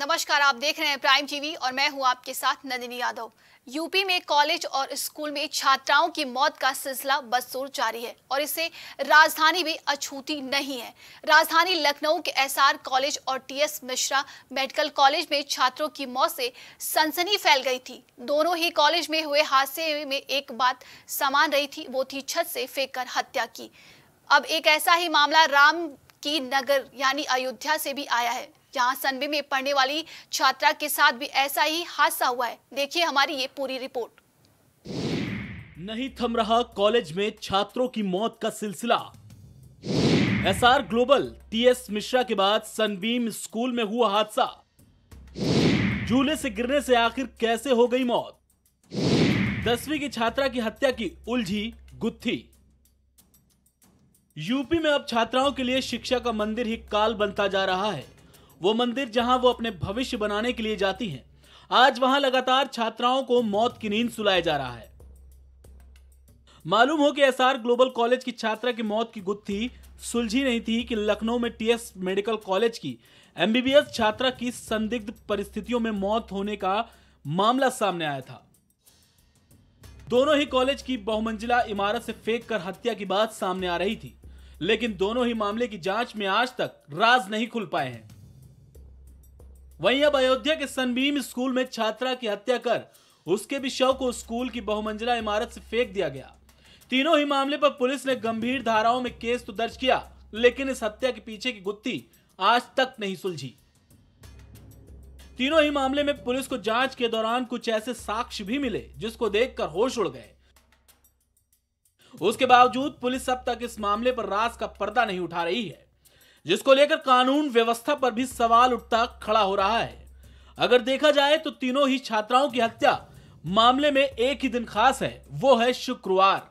नमस्कार आप देख रहे हैं प्राइम टीवी और मैं हूं आपके साथ नंदिनी यादव यूपी में कॉलेज और स्कूल में छात्राओं की मौत का सिलसिला बदसूर जारी है और इसे राजधानी भी अछूती नहीं है राजधानी लखनऊ के एसआर कॉलेज और टीएस मिश्रा मेडिकल कॉलेज में छात्रों की मौत से सनसनी फैल गई थी दोनों ही कॉलेज में हुए हादसे में एक बात समान रही थी वो थी छत से फेंक कर हत्या की अब एक ऐसा ही मामला राम की नगर यानी अयोध्या से भी आया है जहां सनबी में पढ़ने वाली छात्रा के साथ भी ऐसा ही हादसा हुआ है देखिए हमारी ये पूरी रिपोर्ट नहीं थम रहा कॉलेज में छात्रों की मौत का सिलसिला एसआर ग्लोबल टीएस मिश्रा के बाद सनबीम स्कूल में हुआ हादसा झूले से गिरने से आखिर कैसे हो गई मौत दसवीं की छात्रा की हत्या की उलझी गुत्थी यूपी में अब छात्राओं के लिए शिक्षा का मंदिर ही काल बनता जा रहा है वो मंदिर जहां वो अपने भविष्य बनाने के लिए जाती हैं आज वहां लगातार छात्राओं को मौत की नींद सुलाया जा रहा है मालूम हो कि एसआर ग्लोबल कॉलेज की छात्रा की मौत की गुत्थी सुलझी नहीं थी कि लखनऊ में टीएस मेडिकल कॉलेज की एमबीबीएस छात्रा की संदिग्ध परिस्थितियों में मौत होने का मामला सामने आया था दोनों ही कॉलेज की बहुमंजिला इमारत से फेंक कर हत्या की बात सामने आ रही थी लेकिन दोनों ही मामले की जांच में आज तक राज नहीं खुल पाए हैं वहीं अब अयोध्या के सनबीम स्कूल में छात्रा की हत्या कर उसके भी शव को स्कूल की बहुमंजिला इमारत से फेंक दिया गया तीनों ही मामले पर पुलिस ने गंभीर धाराओं में केस तो दर्ज किया लेकिन इस हत्या के पीछे की गुत्थी आज तक नहीं सुलझी तीनों ही मामले में पुलिस को जांच के दौरान कुछ ऐसे साक्ष्य भी मिले जिसको देखकर होश उड़ गए उसके बावजूद पुलिस अब तक इस मामले पर रास का पर्दा नहीं उठा रही है जिसको लेकर कानून व्यवस्था पर भी सवाल उठता खड़ा हो रहा है अगर देखा जाए तो तीनों ही छात्राओं की हत्या मामले में एक ही दिन खास है वो है शुक्रवार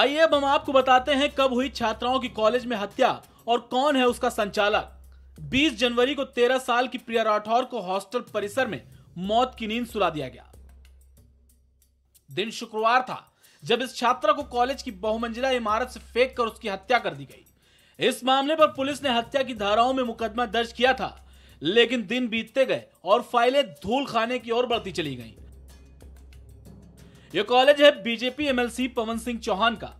आइए अब हम आपको बताते हैं कब हुई छात्राओं की कॉलेज में हत्या और कौन है उसका संचालक 20 जनवरी को 13 साल की प्रिया राठौर को हॉस्टल परिसर में मौत की नींद सुला दिया गया दिन शुक्रवार था जब इस छात्रा को कॉलेज की बहुमंजिला इमारत से फेंक कर उसकी हत्या कर दी गई इस मामले पर पुलिस ने हत्या की धाराओं में मुकदमा दर्ज किया था लेकिन दिन बीतते गए और फाइलें धूल खाने की ओर बढ़ती चली गई यह कॉलेज है बीजेपी एमएलसी पवन सिंह चौहान का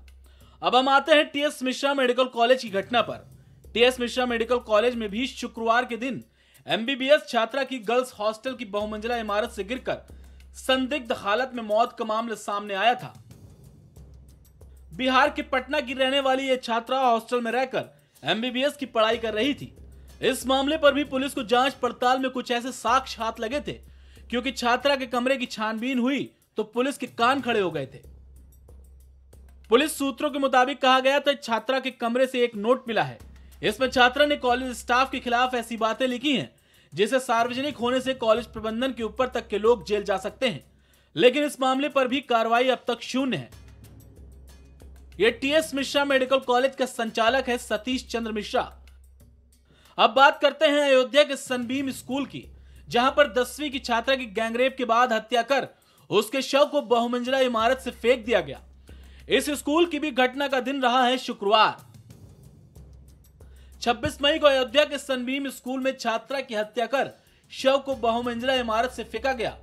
अब हम आते हैं टीएस मिश्रा मेडिकल कॉलेज की घटना पर टीएस मिश्रा मेडिकल कॉलेज में भी शुक्रवार के दिन एमबीबीएस छात्रा की गर्ल्स हॉस्टल की बहुमंजिला इमारत से गिरकर संदिग्ध हालत में मौत का मामला सामने आया था बिहार के पटना की रहने वाली ये छात्रा हॉस्टल में रहकर एमबीबीएस की पढ़ाई कर रही थी इस मामले पर भी पुलिस को जांच पड़ताल में कुछ ऐसे साक्ष हाथ लगे थे क्योंकि छात्रा के कमरे की छानबीन हुई तो पुलिस के कान खड़े हो गए थे पुलिस सूत्रों के मुताबिक कहा गया तो छात्रा के कमरे से एक नोट मिला है इसमें छात्रा ने कॉलेज स्टाफ के खिलाफ ऐसी बातें लिखी हैं जिसे सार्वजनिक होने से कॉलेज प्रबंधन के ऊपर तक के लोग जेल जा सकते हैं लेकिन इस मामले पर भी कार्रवाई अब तक शून्य है ये टीएस मिश्रा मेडिकल कॉलेज के संचालक है सतीश चंद्र मिश्रा अब बात करते हैं अयोध्या के सनबीम स्कूल की जहां पर दसवीं की छात्रा की गैंगरेप के बाद हत्या कर उसके शव को बहुमंजिला इमारत से फेंक दिया गया इस स्कूल की भी घटना का दिन रहा है शुक्रवार 26 मई को अयोध्या के सनबीम स्कूल में छात्रा की हत्या कर शव को बहुमंजिला इमारत से फेंका गया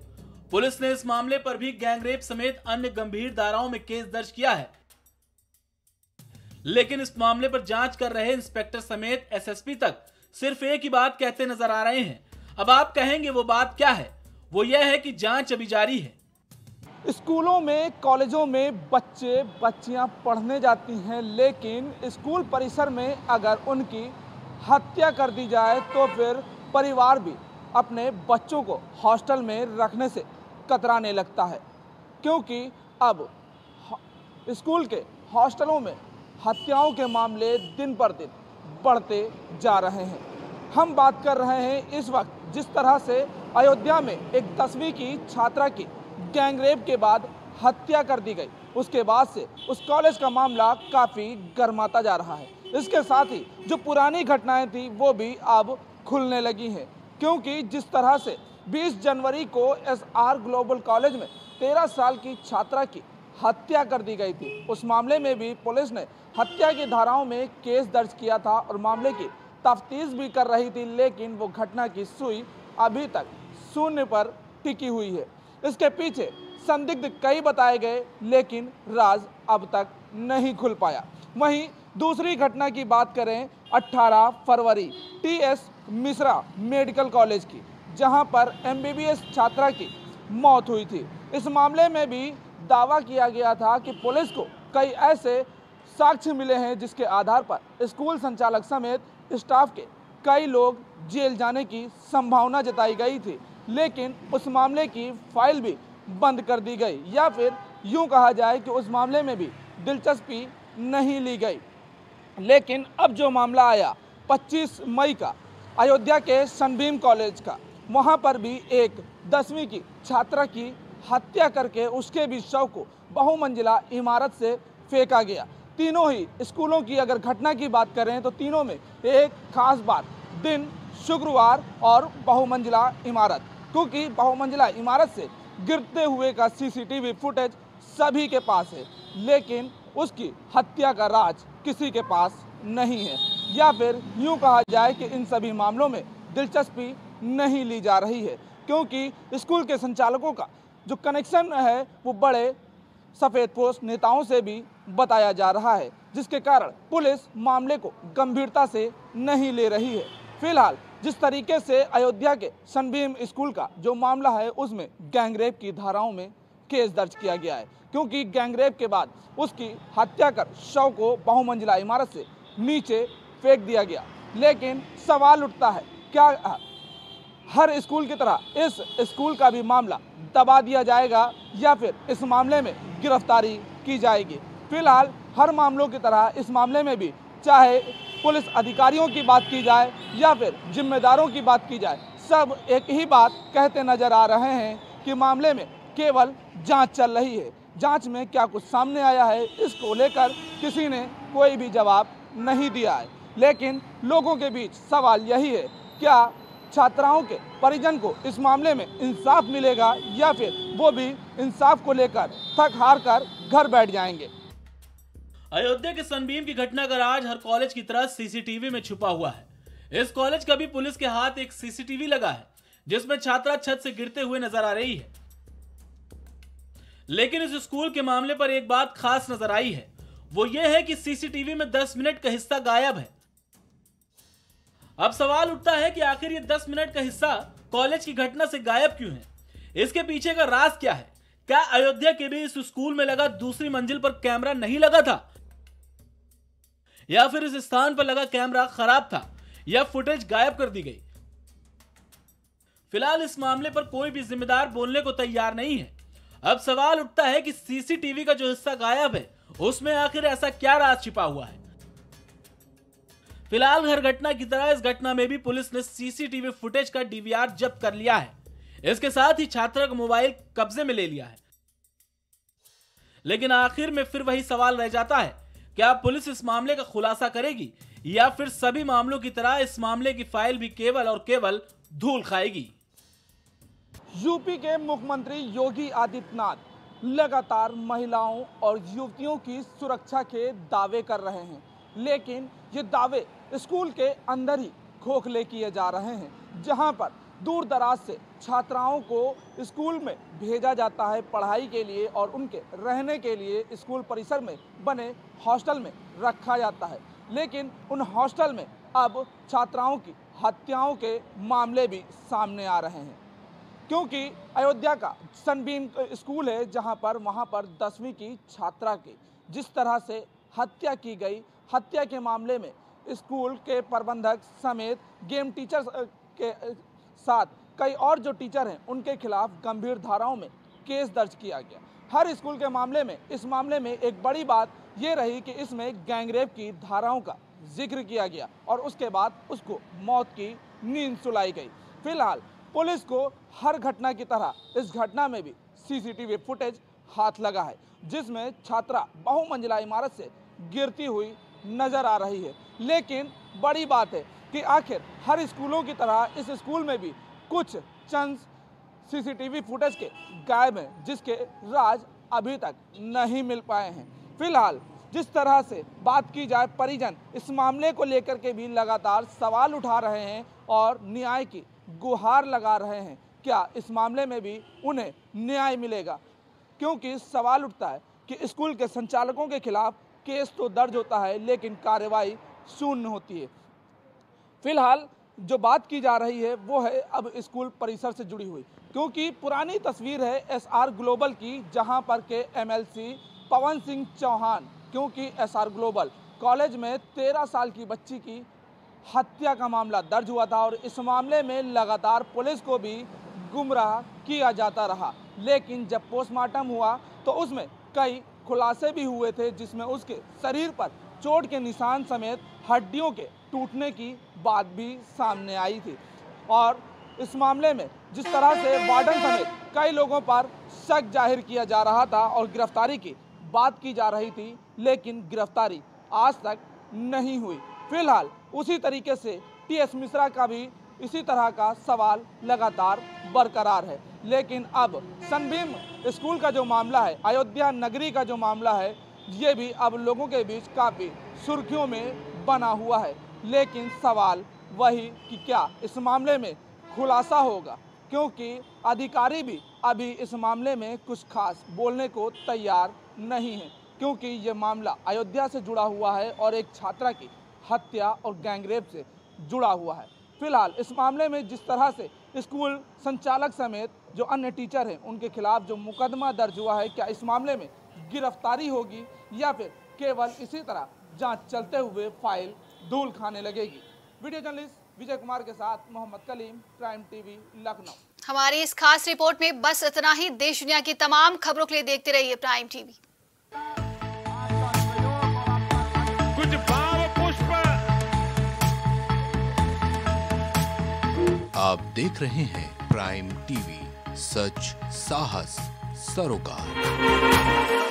पुलिस ने इस मामले पर भी गैंगरेप समेत अन्य गंभीर धाराओं में केस दर्ज किया है लेकिन इस मामले पर जांच कर रहे इंस्पेक्टर समेत एसएसपी तक सिर्फ एक ही बात कहते नजर आ रहे हैं अब आप कहेंगे वो बात क्या है वो यह है कि जांच अभी जारी है स्कूलों में कॉलेजों में बच्चे बच्चियां पढ़ने जाती हैं लेकिन स्कूल परिसर में अगर उनकी हत्या कर दी जाए तो फिर परिवार भी अपने बच्चों को हॉस्टल में रखने से कतराने लगता है क्योंकि अब स्कूल के हॉस्टलों में हत्याओं के मामले दिन पर दिन बढ़ते जा रहे हैं हम बात कर रहे हैं इस वक्त जिस तरह से अयोध्या में एक दसवीं की छात्रा की गैंगरेप के बाद हत्या कर दी गई उसके बाद से उस कॉलेज का मामला काफ़ी गर्माता जा रहा है इसके साथ ही जो पुरानी घटनाएं थी वो भी अब खुलने लगी हैं क्योंकि जिस तरह से 20 जनवरी को एस आर ग्लोबल कॉलेज में 13 साल की छात्रा की हत्या कर दी गई थी उस मामले में भी पुलिस ने हत्या की धाराओं में केस दर्ज किया था और मामले की तफ्तीश भी कर रही थी लेकिन वो घटना की सुई अभी तक शून्य पर टिकी हुई है इसके पीछे संदिग्ध कई बताए गए लेकिन राज अब तक नहीं खुल पाया वहीं दूसरी घटना की बात करें 18 फरवरी टीएस मिश्रा मेडिकल कॉलेज की जहां पर एमबीबीएस छात्रा की मौत हुई थी इस मामले में भी दावा किया गया था कि पुलिस को कई ऐसे साक्ष्य मिले हैं जिसके आधार पर स्कूल संचालक समेत स्टाफ के कई लोग जेल जाने की संभावना जताई गई थी लेकिन उस मामले की फाइल भी बंद कर दी गई या फिर यूं कहा जाए कि उस मामले में भी दिलचस्पी नहीं ली गई लेकिन अब जो मामला आया 25 मई का अयोध्या के सनबीम कॉलेज का वहाँ पर भी एक दसवीं की छात्रा की हत्या करके उसके भी शव को बहुमंजिला इमारत से फेंका गया तीनों ही स्कूलों की अगर घटना की बात करें तो तीनों में एक खास बात दिन शुक्रवार और बहुमंजिला इमारत क्योंकि बहुमंजिला इमारत से गिरते हुए का सीसीटीवी फुटेज सभी के पास है लेकिन उसकी हत्या का राज किसी के पास नहीं है या फिर यूं कहा जाए कि इन सभी मामलों में दिलचस्पी नहीं ली जा रही है क्योंकि स्कूल के संचालकों का जो कनेक्शन है वो बड़े सफ़ेद पोस्ट नेताओं से भी बताया जा रहा है जिसके कारण पुलिस मामले को गंभीरता से नहीं ले रही है फिलहाल जिस तरीके से अयोध्या के सनबीम स्कूल का जो मामला है उसमें गैंगरेप की धाराओं में केस दर्ज किया गया है क्योंकि गैंगरेप के बाद उसकी हत्या कर शव को बहुमंजिला इमारत से नीचे फेंक दिया गया लेकिन सवाल उठता है क्या हर स्कूल की तरह इस स्कूल का भी मामला दबा दिया जाएगा या फिर इस मामले में गिरफ्तारी की जाएगी फिलहाल हर मामलों की तरह इस मामले में भी चाहे पुलिस अधिकारियों की बात की जाए या फिर जिम्मेदारों की बात की जाए सब एक ही बात कहते नज़र आ रहे हैं कि मामले में केवल जांच चल रही है जांच में क्या कुछ सामने आया है इसको लेकर किसी ने कोई भी जवाब नहीं दिया है लेकिन लोगों के बीच सवाल यही है क्या छात्राओं के परिजन को इस मामले में इंसाफ मिलेगा या फिर वो भी इंसाफ को लेकर थक हार कर घर बैठ जाएंगे अयोध्या के सनबीम की घटना का राज हर कॉलेज की तरह सीसीटीवी में छुपा हुआ है इस कॉलेज का भी पुलिस के हाथ एक सीसीटीवी लगा है जिसमें छात्रा छत से गिरते हुए नजर आ रही है लेकिन इस स्कूल के मामले पर एक बात खास नजर आई है वो ये है कि सीसीटीवी में 10 मिनट का हिस्सा गायब है अब सवाल उठता है कि आखिर ये 10 मिनट का हिस्सा कॉलेज की घटना से गायब क्यों है इसके पीछे का राज क्या है क्या अयोध्या के भी इस स्कूल में लगा दूसरी मंजिल पर कैमरा नहीं लगा था या फिर इस स्थान पर लगा कैमरा खराब था या फुटेज गायब कर दी गई फिलहाल इस मामले पर कोई भी जिम्मेदार बोलने को तैयार नहीं है अब सवाल उठता है कि सीसीटीवी का जो हिस्सा गायब है उसमें आखिर ऐसा क्या राज छिपा हुआ है फिलहाल हर घटना की तरह इस घटना में भी पुलिस ने सीसीटीवी फुटेज का डीवीआर जब्त कर लिया है इसके साथ ही छात्रा का मोबाइल कब्जे में ले लिया है लेकिन आखिर में फिर वही सवाल रह जाता है क्या पुलिस इस मामले का खुलासा करेगी या फिर सभी मामलों की तरह इस मामले की फाइल भी केवल और केवल धूल खाएगी यूपी के मुख्यमंत्री योगी आदित्यनाथ लगातार महिलाओं और युवतियों की सुरक्षा के दावे कर रहे हैं लेकिन ये दावे स्कूल के अंदर ही खोखले किए जा रहे हैं जहां पर दूर दराज से छात्राओं को स्कूल में भेजा जाता है पढ़ाई के लिए और उनके रहने के लिए स्कूल परिसर में बने हॉस्टल में रखा जाता है लेकिन उन हॉस्टल में अब छात्राओं की हत्याओं के मामले भी सामने आ रहे हैं क्योंकि अयोध्या का सनबीन स्कूल है जहां पर वहां पर दसवीं की छात्रा की जिस तरह से हत्या की गई हत्या के मामले में स्कूल के प्रबंधक समेत गेम टीचर्स के साथ कई और जो टीचर हैं उनके खिलाफ गंभीर धाराओं में केस दर्ज किया गया हर स्कूल के मामले में इस मामले में एक बड़ी बात ये रही कि इसमें गैंगरेप की धाराओं का जिक्र किया गया और उसके बाद उसको मौत की नींद सुलाई गई फिलहाल पुलिस को हर घटना की तरह इस घटना में भी सीसीटीवी फुटेज हाथ लगा है जिसमें छात्रा बहुमंजिला इमारत से गिरती हुई नजर आ रही है लेकिन बड़ी बात है कि आखिर हर स्कूलों की तरह इस स्कूल में भी कुछ चंद सीसीटीवी फुटेज के गायब हैं जिसके राज अभी तक नहीं मिल पाए हैं फिलहाल जिस तरह से बात की जाए परिजन इस मामले को लेकर के भी लगातार सवाल उठा रहे हैं और न्याय की गुहार लगा रहे हैं क्या इस मामले में भी उन्हें न्याय मिलेगा क्योंकि सवाल उठता है कि स्कूल के संचालकों के खिलाफ केस तो दर्ज होता है लेकिन कार्रवाई शून्य होती है फिलहाल जो बात की जा रही है वो है अब स्कूल परिसर से जुड़ी हुई क्योंकि पुरानी तस्वीर है एसआर ग्लोबल की जहां पर के एमएलसी पवन सिंह चौहान क्योंकि एसआर ग्लोबल कॉलेज में तेरह साल की बच्ची की हत्या का मामला दर्ज हुआ था और इस मामले में लगातार पुलिस को भी गुमराह किया जाता रहा लेकिन जब पोस्टमार्टम हुआ तो उसमें कई खुलासे भी हुए थे जिसमें उसके शरीर पर चोट के निशान समेत हड्डियों के टूटने की बात भी सामने आई थी और इस मामले में जिस तरह से वार्डन समेत कई लोगों पर शक जाहिर किया जा रहा था और गिरफ्तारी की बात की जा रही थी लेकिन गिरफ्तारी आज तक नहीं हुई फिलहाल उसी तरीके से टी एस मिश्रा का भी इसी तरह का सवाल लगातार बरकरार है लेकिन अब सनबीम स्कूल का जो मामला है अयोध्या नगरी का जो मामला है ये भी अब लोगों के बीच काफ़ी सुर्खियों में बना हुआ है लेकिन सवाल वही कि क्या इस मामले में खुलासा होगा क्योंकि अधिकारी भी अभी इस मामले में कुछ खास बोलने को तैयार नहीं है क्योंकि ये मामला अयोध्या से जुड़ा हुआ है और एक छात्रा की हत्या और गैंगरेप से जुड़ा हुआ है फिलहाल इस मामले में जिस तरह से स्कूल संचालक समेत जो अन्य टीचर हैं उनके खिलाफ जो मुकदमा दर्ज हुआ है क्या इस मामले में गिरफ्तारी होगी या फिर केवल इसी तरह जांच चलते हुए फाइल धूल खाने लगेगी वीडियो जर्नलिस्ट विजय कुमार के साथ मोहम्मद कलीम प्राइम टीवी लखनऊ हमारी इस खास रिपोर्ट में बस इतना ही देश दुनिया की तमाम खबरों के लिए देखते रहिए प्राइम टीवी कुछ भाव पुष्प आप देख रहे हैं प्राइम टीवी सच साहस सरोकार